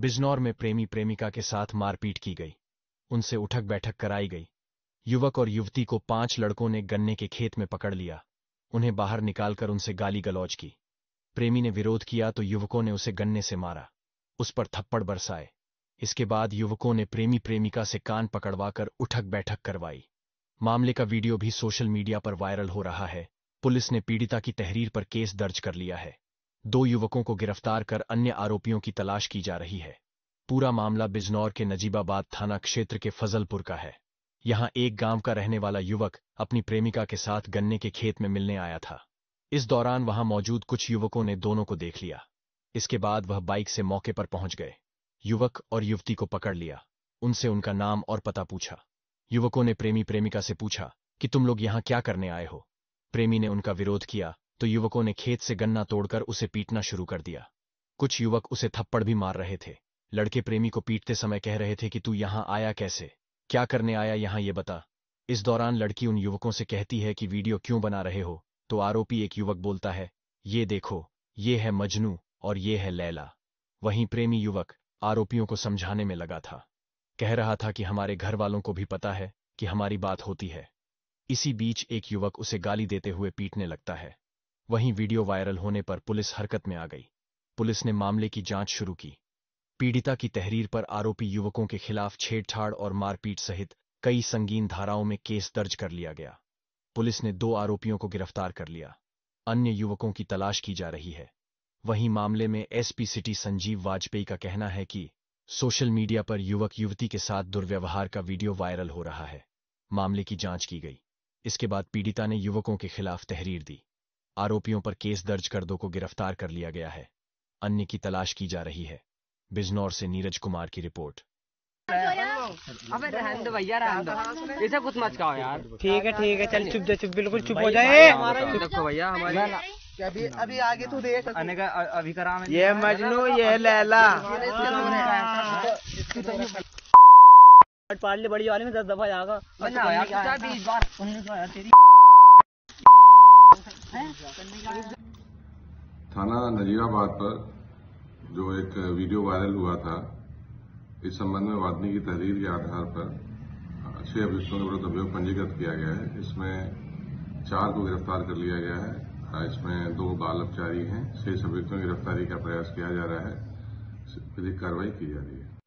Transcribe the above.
बिजनौर में प्रेमी प्रेमिका के साथ मारपीट की गई उनसे उठक बैठक कराई गई युवक और युवती को पांच लड़कों ने गन्ने के खेत में पकड़ लिया उन्हें बाहर निकालकर उनसे गाली गलौज की प्रेमी ने विरोध किया तो युवकों ने उसे गन्ने से मारा उस पर थप्पड़ बरसाए इसके बाद युवकों ने प्रेमी प्रेमिका से कान पकड़वाकर उठक बैठक करवाई मामले का वीडियो भी सोशल मीडिया पर वायरल हो रहा है पुलिस ने पीड़िता की तहरीर पर केस दर्ज कर लिया है दो युवकों को गिरफ्तार कर अन्य आरोपियों की तलाश की जा रही है पूरा मामला बिजनौर के नजीबाबाद थाना क्षेत्र के फजलपुर का है यहां एक गांव का रहने वाला युवक अपनी प्रेमिका के साथ गन्ने के खेत में मिलने आया था इस दौरान वहां मौजूद कुछ युवकों ने दोनों को देख लिया इसके बाद वह बाइक से मौके पर पहुंच गए युवक और युवती को पकड़ लिया उनसे उनका नाम और पता पूछा युवकों ने प्रेमी प्रेमिका से पूछा कि तुम लोग यहां क्या करने आए हो प्रेमी ने उनका विरोध किया तो युवकों ने खेत से गन्ना तोड़कर उसे पीटना शुरू कर दिया कुछ युवक उसे थप्पड़ भी मार रहे थे लड़के प्रेमी को पीटते समय कह रहे थे कि तू यहां आया कैसे क्या करने आया यहां ये बता इस दौरान लड़की उन युवकों से कहती है कि वीडियो क्यों बना रहे हो तो आरोपी एक युवक बोलता है ये देखो ये है मजनू और ये है लैला वहीं प्रेमी युवक आरोपियों को समझाने में लगा था कह रहा था कि हमारे घर वालों को भी पता है कि हमारी बात होती है इसी बीच एक युवक उसे गाली देते हुए पीटने लगता है वहीं वीडियो वायरल होने पर पुलिस हरकत में आ गई पुलिस ने मामले की जांच शुरू की पीड़िता की तहरीर पर आरोपी युवकों के खिलाफ छेड़छाड़ और मारपीट सहित कई संगीन धाराओं में केस दर्ज कर लिया गया पुलिस ने दो आरोपियों को गिरफ्तार कर लिया अन्य युवकों की तलाश की जा रही है वहीं मामले में एसपी सिटी संजीव वाजपेयी का कहना है कि सोशल मीडिया पर युवक युवती के साथ दुर्व्यवहार का वीडियो वायरल हो रहा है मामले की जांच की गई इसके बाद पीड़िता ने युवकों के खिलाफ तहरीर दी आरोपियों पर केस दर्ज कर दो को गिरफ्तार कर लिया गया है अन्य की तलाश की जा रही है बिजनौर से नीरज कुमार की रिपोर्ट अबे दो भैया इसे कुछ मत कहो यार ठीक है ठीक है चल चुप जा चुप बिल्कुल चुप हो जाए देखो भैया हमारे अभी अभी आगे तू देख अभी करा ये मजनू ये लैला पार्ले बड़ी वाले में दस दफा जाएगा बीस बार थाना नजीराबाद पर जो एक वीडियो वायरल हुआ था इस संबंध में वादनी की तहरीर के आधार पर छह अभियुक्तों के विरुद्ध अभियोग पंजीकृत किया गया है इसमें चार को गिरफ्तार कर लिया गया है इसमें दो बाल अपचारी हैं छह अभियुक्तों की गिरफ्तारी का प्रयास किया जा रहा है विधिक कार्रवाई की जा रही है